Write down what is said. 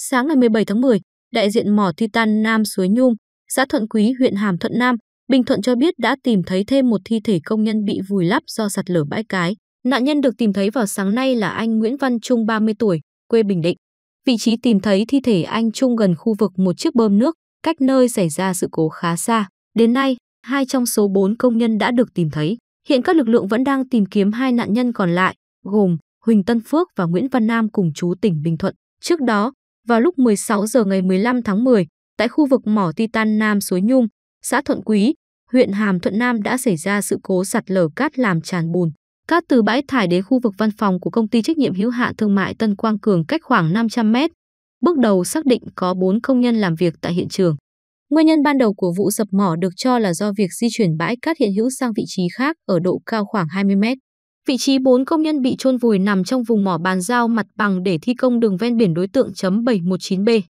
Sáng ngày 17 tháng 10, đại diện mỏ Titan Nam Suối Nhung, xã Thuận Quý, huyện Hàm Thuận Nam, Bình Thuận cho biết đã tìm thấy thêm một thi thể công nhân bị vùi lấp do sạt lở bãi cái. Nạn nhân được tìm thấy vào sáng nay là anh Nguyễn Văn Trung 30 tuổi, quê Bình Định. Vị trí tìm thấy thi thể anh Trung gần khu vực một chiếc bơm nước, cách nơi xảy ra sự cố khá xa. Đến nay, hai trong số 4 công nhân đã được tìm thấy. Hiện các lực lượng vẫn đang tìm kiếm hai nạn nhân còn lại, gồm Huỳnh Tân Phước và Nguyễn Văn Nam cùng chú tỉnh Bình Thuận. Trước đó, vào lúc 16 giờ ngày 15 tháng 10, tại khu vực mỏ Titan Nam Suối Nhung, xã Thuận Quý, huyện Hàm Thuận Nam đã xảy ra sự cố sạt lở cát làm tràn bùn. Cát từ bãi thải đến khu vực văn phòng của công ty trách nhiệm hữu hạn thương mại Tân Quang Cường cách khoảng 500 mét. Bước đầu xác định có 4 công nhân làm việc tại hiện trường. Nguyên nhân ban đầu của vụ sập mỏ được cho là do việc di chuyển bãi cát hiện hữu sang vị trí khác ở độ cao khoảng 20 mét. Vị trí 4 công nhân bị chôn vùi nằm trong vùng mỏ bàn giao mặt bằng để thi công đường ven biển đối tượng chấm 719B.